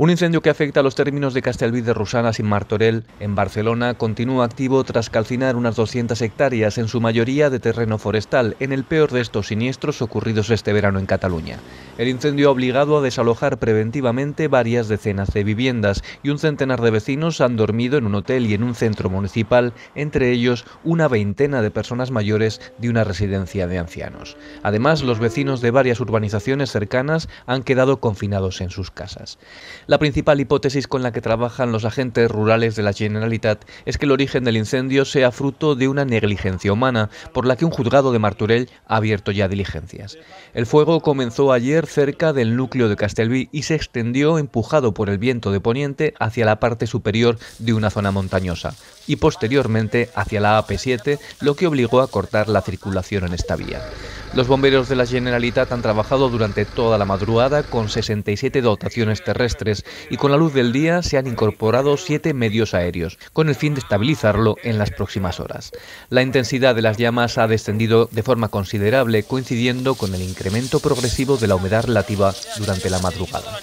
Un incendio que afecta a los términos de Castelví de Rusanas y Martorell, en Barcelona, continúa activo tras calcinar unas 200 hectáreas, en su mayoría de terreno forestal, en el peor de estos siniestros ocurridos este verano en Cataluña. El incendio ha obligado a desalojar preventivamente varias decenas de viviendas y un centenar de vecinos han dormido en un hotel y en un centro municipal, entre ellos una veintena de personas mayores de una residencia de ancianos. Además, los vecinos de varias urbanizaciones cercanas han quedado confinados en sus casas. La principal hipótesis con la que trabajan los agentes rurales de la Generalitat es que el origen del incendio sea fruto de una negligencia humana, por la que un juzgado de Marturell ha abierto ya diligencias. El fuego comenzó ayer cerca del núcleo de Castelví y se extendió empujado por el viento de poniente hacia la parte superior de una zona montañosa y posteriormente hacia la AP7, lo que obligó a cortar la circulación en esta vía. Los bomberos de la Generalitat han trabajado durante toda la madrugada con 67 dotaciones terrestres y con la luz del día se han incorporado 7 medios aéreos, con el fin de estabilizarlo en las próximas horas. La intensidad de las llamas ha descendido de forma considerable, coincidiendo con el incremento progresivo de la humedad relativa durante la madrugada.